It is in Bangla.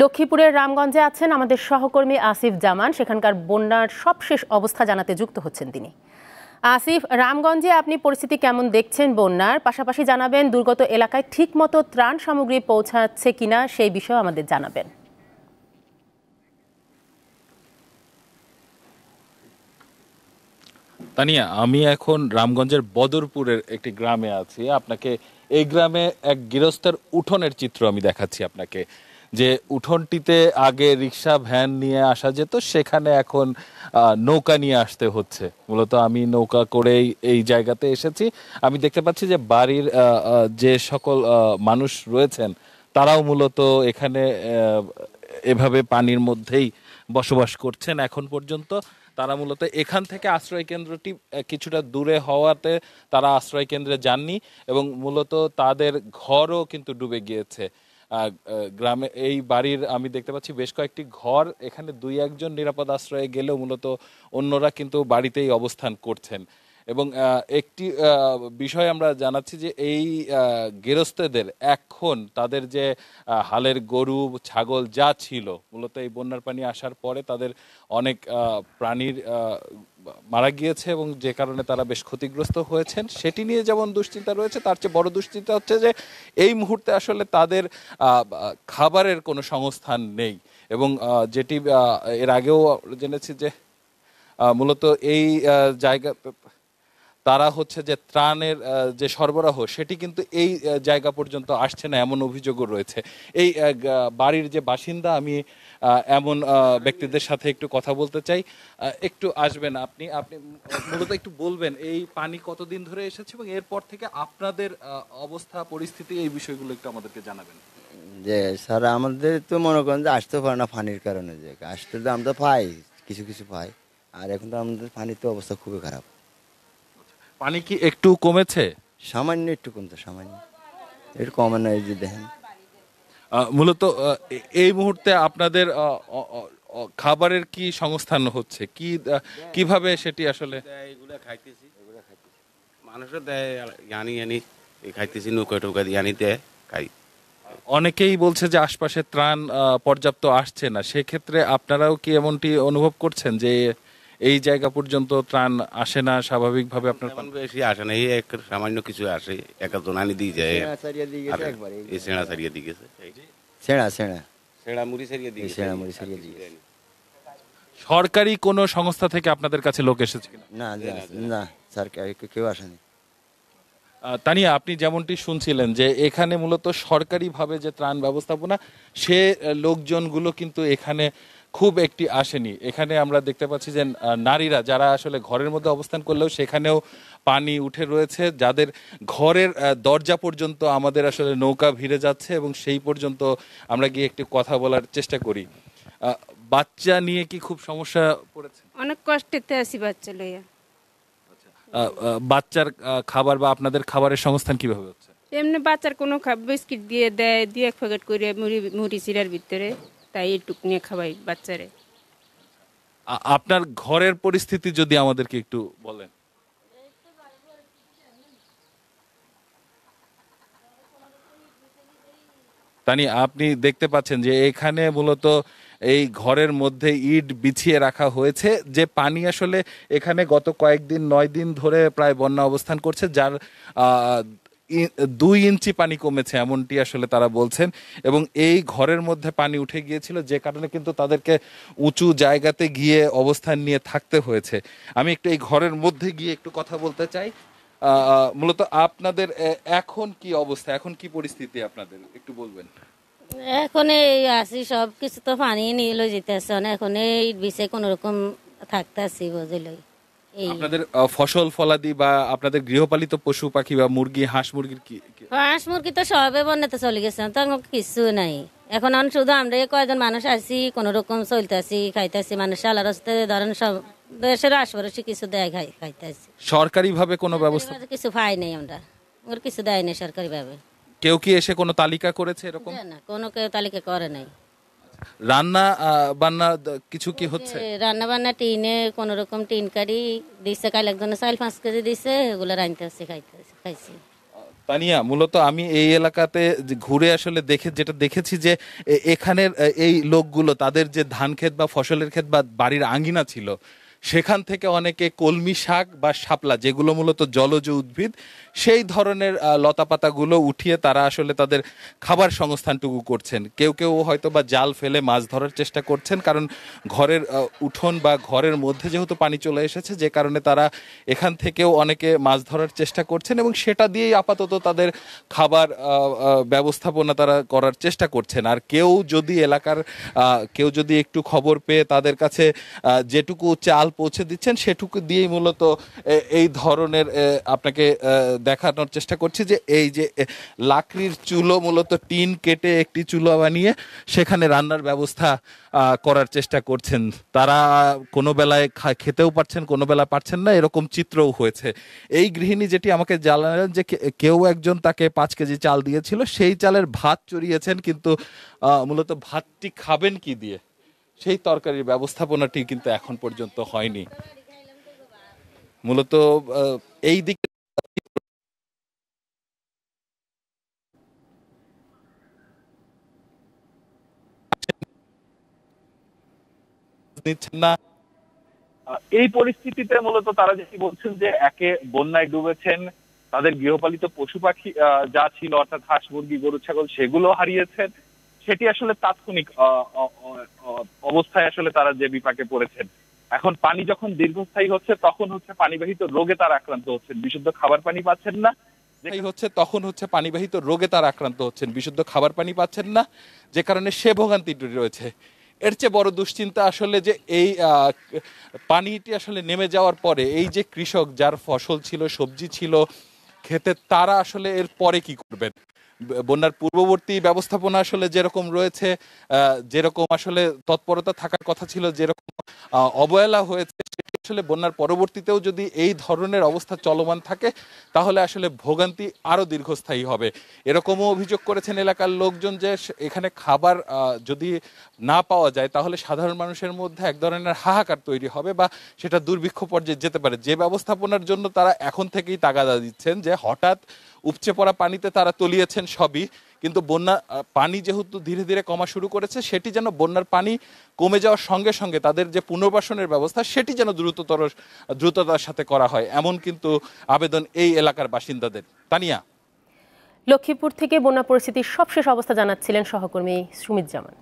লক্ষ্মীপুরের রামগঞ্জে আছেন আমাদের সহকর্মী আসিফ জামান সেখানকার বন্যার সবশেষ অবস্থা জানাতে যুক্ত হচ্ছেন তিনি আসিফ রামগঞ্জে আপনি পরিস্থিতি কেমন দেখছেন বন্যার পাশাপাশি জানাবেন দুর্গত এলাকায় ঠিকমতো ত্রাণ সামগ্রী পৌঁছাচ্ছে কিনা সেই বিষয়ে আমাদের জানাবেন তানিয়া আমি এখন রামগঞ্জের বদরপুরের একটি গ্রামে আছি আপনাকে এই গ্রামে এক গৃহস্থের উঠোনের চিত্র আমি দেখাচ্ছি আপনাকে যে উঠোনটিতে আগে রিক্সা ভ্যান নিয়ে আসা যেত সেখানে এখন নৌকা নিয়ে আসতে হচ্ছে মূলত আমি নৌকা করেই এই জায়গাতে এসেছি আমি দেখতে পাচ্ছি যে বাড়ির যে সকল মানুষ রয়েছেন তারাও মূলত এখানে এভাবে পানির মধ্যেই বসবাস করছেন এখন পর্যন্ত তারা মূলত এখান থেকে আশ্রয় কেন্দ্রটি কিছুটা দূরে হওয়াতে তারা আশ্রয় কেন্দ্রে যাননি এবং মূলত তাদের ঘরও কিন্তু ডুবে গিয়েছে গ্রামে এই বাড়ির আমি দেখতে পাচ্ছি বেশ কয়েকটি ঘর এখানে দুই একজন নিরাপদ আশ্রয়ে গেলেও মূলত অন্যরা কিন্তু বাড়িতেই অবস্থান করছেন এবং একটি বিষয় আমরা জানাচ্ছি যে এই গেরস্থদের এখন তাদের যে হালের গরু ছাগল যা ছিল মূলত এই বন্যার পানি আসার পরে তাদের অনেক প্রাণীর মারা গিয়েছে এবং যে কারণে তারা বেশ ক্ষতিগ্রস্ত হয়েছেন সেটি নিয়ে যেমন দুশ্চিন্তা রয়েছে তার চেয়ে বড় দুশ্চিন্তা হচ্ছে যে এই মুহূর্তে আসলে তাদের খাবারের কোনো সংস্থান নেই এবং যেটি এর আগেও জেনেছি যে মূলত এই জায়গা তারা হচ্ছে যে ত্রাণের যে সরবরাহ সেটি কিন্তু এই জায়গা পর্যন্ত আসছে না এমন অভিযোগও রয়েছে এই বাড়ির যে বাসিন্দা আমি এমন ব্যক্তিদের সাথে একটু কথা বলতে চাই একটু আসবেন আপনি আপনি মূলত একটু বলবেন এই পানি কতদিন ধরে এসেছে এবং এরপর থেকে আপনাদের অবস্থা পরিস্থিতি এই বিষয়গুলো একটু আমাদেরকে জানাবেন যে স্যার আমাদের তো মনে করেন যে আসতে পারে না পানির কারণে যে আসতে তো আমরা পাই কিছু কিছু পাই আর এখন তো আমাদের পানির তো অবস্থা খুবই খারাপ পানি কি একটু কমেছে সামান্য একটু কমতে সামান্য এর কমে না এই যে দেখেন মূলত এই মুহূর্তে আপনাদের খাবারের কি সংস্থান হচ্ছে কি কিভাবে সেটি আসলে খাইতেছি মানুষও দেয় খাইতেছি নৌকা টৌকা দিয়ে দেয় খাই অনেকেই বলছে যে আশপাশে ত্রাণ পর্যাপ্ত আসছে না সেক্ষেত্রে আপনারাও কি এমনটি অনুভব করছেন যে এই জায়গা পর্যন্ত ত্রাণ আসে না স্বাভাবিকভাবে আপনার বেশি আসে না এই এক সামান্য কিছু আসে একাজন আনি দিয়ে যায় এই সেনা সারিয়ে দিয়ে গেছে সেনা সেনা সেনা মুড়ি সারিয়ে দিয়ে সেনা মুড়ি সারিয়ে দিয়ে সরকারি কোন সংস্থা থেকে আপনাদের কাছে লোক এসেছে না না সরকারি কেউ আসেনি তানিয়া আপনি যেমনটি শুনছিলেন যে এখানে মূলত সরকারিভাবে যে ত্রাণ ব্যবস্থাপনা সে লোকজনগুলো কিন্তু এখানে খুব একটি আসেনি এখানে আমরা দেখতে পাচ্ছি যে নারীরা যারা আসলে ঘরের মধ্যে অবস্থান করলেও সেখানেও পানি উঠে রয়েছে যাদের ঘরের দরজা পর্যন্ত আমাদের আসলে নৌকা ভিড়ে যাচ্ছে এবং সেই পর্যন্ত আমরা গিয়ে একটু কথা বলার চেষ্টা করি বাচ্চা নিয়ে কি খুব সমস্যা পড়েছে অনেক কষ্টেতে আছি বাচ্চা লইয়া আচ্ছা, বাচ্চার খাবার বা আপনাদের খাবারের সংস্থান কিভাবে হচ্ছে এমনি বাচ্চার কোনো বিস্কিট দিয়ে দেয় দুই এক প্যাকেট করে মুড়ি মুড়ি চিরার ভিতরে তাই একটু নিয়ে খাওয়াই বাচ্চারে আপনার ঘরের পরিস্থিতি যদি আমাদেরকে একটু বলেন তানি আপনি দেখতে পাচ্ছেন যে এখানে মূলত এই ঘরের মধ্যে ইট বিছিয়ে রাখা হয়েছে যে পানি আসলে এখানে গত কয়েকদিন নয় দিন ধরে প্রায় বন্যা অবস্থান করছে যার দুই ইঞ্চি পানি কমেছে এমনটি আসলে তারা বলছেন এবং এই ঘরের মধ্যে পানি উঠে গিয়েছিল যে কারণে কিন্তু তাদেরকে উঁচু জায়গাতে গিয়ে অবস্থান নিয়ে থাকতে হয়েছে আমি একটু এই ঘরের মধ্যে গিয়ে একটু কথা বলতে চাই মূলত আপনাদের এখন কি অবস্থা এখন কি পরিস্থিতি আপনাদের একটু বলবেন এখন এই আসি সব কিছু তো পানি নিয়ে লই যেতেছে এখন এই বিষয়ে কোনোরকম থাকতে আসি বুঝলি আপনাদের ফসল ফলাদি বা আপনাদের গৃহপালিত পশু পাখি বা মুরগি হাঁস মুরগির কি হাঁস মুরগি তো সবে বন্যাতে চলে গেছে কিছু নাই এখন আমি শুধু আমরা কয়েকজন মানুষ আছি কোন রকম চলতেছি খাইতেছি মানুষ আলার রাস্তায় ধরেন সব দেশের আশপাশে কিছু দেয় খাই খাইতেছি কোনো ব্যবস্থা কিছু পাই নাই আমরা ওর কিছু দেয় নাই ভাবে কেউ কি এসে কোনো তালিকা করেছে এরকম না কোনো কেউ তালিকা করে নাই রান্না বান্না কিছু কি হচ্ছে রান্না বান্না টিনে কোন রকম টিন কারি দিছে কাল একজন চাল পাঁচ কেজি দিছে এগুলো রাঁধতে আসছে খাইতে খাইছি তানিয়া মূলত আমি এই এলাকাতে ঘুরে আসলে দেখে যেটা দেখেছি যে এখানের এই লোকগুলো তাদের যে ধান ক্ষেত বা ফসলের ক্ষেত বা বাড়ির আঙ্গিনা ছিল সেখান থেকে অনেকে কলমি শাক বা শাপলা যেগুলো মূলত জলজ উদ্ভিদ সেই ধরনের লতাপাতাগুলো উঠিয়ে তারা আসলে তাদের খাবার সংস্থানটুকু করছেন কেউ কেউ হয়তো বা জাল ফেলে মাছ ধরার চেষ্টা করছেন কারণ ঘরের উঠোন বা ঘরের মধ্যে যেহেতু পানি চলে এসেছে যে কারণে তারা এখান থেকেও অনেকে মাছ ধরার চেষ্টা করছেন এবং সেটা দিয়েই আপাতত তাদের খাবার ব্যবস্থাপনা তারা করার চেষ্টা করছেন আর কেউ যদি এলাকার কেউ যদি একটু খবর পেয়ে তাদের কাছে যেটুকু চাল পৌঁছে দিচ্ছেন সেটুকু দিয়েই মূলত এই ধরনের আপনাকে দেখানোর চেষ্টা করছি যে এই যে লাকড়ির চুলো মূলত টিন কেটে একটি চুলো বানিয়ে সেখানে রান্নার ব্যবস্থা করার চেষ্টা করছেন তারা কোনো বেলায় খেতেও পারছেন কোনো বেলা পারছেন না এরকম চিত্রও হয়েছে এই গৃহিণী যেটি আমাকে জানালেন যে কেউ একজন তাকে পাঁচ কেজি চাল দিয়েছিল সেই চালের ভাত চড়িয়েছেন কিন্তু মূলত ভাতটি খাবেন কি দিয়ে সেই তরকারির ব্যবস্থাপনাটি কিন্তু এখন পর্যন্ত হয়নি মূলত এই দিকে এই পরিস্থিতিতে মূলত তারা যেটি বলছেন যে একে বন্যায় ডুবেছেন তাদের গৃহপালিত পশু পাখি যা ছিল অর্থাৎ হাঁস মুরগি গরু ছাগল সেগুলো হারিয়েছেন সেটি আসলে তাৎক্ষণিক অবস্থায় আসলে তারা যে বিপাকে পড়েছেন এখন পানি যখন দীর্ঘস্থায়ী হচ্ছে তখন হচ্ছে পানিবাহিত রোগে তারা আক্রান্ত হচ্ছেন বিশুদ্ধ খাবার পানি পাচ্ছেন না হচ্ছে তখন হচ্ছে পানিবাহিত রোগে তারা আক্রান্ত হচ্ছেন বিশুদ্ধ খাবার পানি পাচ্ছেন না যে কারণে সে ভোগান্তিটি রয়েছে এর চেয়ে বড় দুশ্চিন্তা আসলে যে এই পানিটি আসলে নেমে যাওয়ার পরে এই যে কৃষক যার ফসল ছিল সবজি ছিল খেতে তারা আসলে এর পরে কি করবেন বন্যার পূর্ববর্তী ব্যবস্থাপনা আসলে যেরকম রয়েছে যেরকম আসলে তৎপরতা থাকার কথা ছিল যেরকম অবহেলা হয়েছে আসলে বন্যার পরবর্তীতেও যদি এই ধরনের অবস্থা চলমান থাকে তাহলে আসলে ভোগান্তি আরও দীর্ঘস্থায়ী হবে এরকমও অভিযোগ করেছেন এলাকার লোকজন যে এখানে খাবার যদি না পাওয়া যায় তাহলে সাধারণ মানুষের মধ্যে এক ধরনের হাহাকার তৈরি হবে বা সেটা দুর্ভিক্ষ পর্যায়ে যেতে পারে যে ব্যবস্থাপনার জন্য তারা এখন থেকেই তাগাদা দিচ্ছেন যে হঠাৎ উপচে পড়া পানিতে তারা তলিয়েছেন সবই কিন্তু বন্যা পানি যেহেতু ধীরে ধীরে কমা শুরু করেছে সেটি যেন বন্যার পানি কমে যাওয়ার সঙ্গে সঙ্গে তাদের যে পুনর্বাসনের ব্যবস্থা সেটি যেন দ্রুততর দ্রুততার সাথে করা হয় এমন কিন্তু আবেদন এই এলাকার বাসিন্দাদের তানিয়া লক্ষ্মীপুর থেকে বন্যা পরিস্থিতির সবশেষ অবস্থা জানাচ্ছিলেন সহকর্মী সুমিত জামান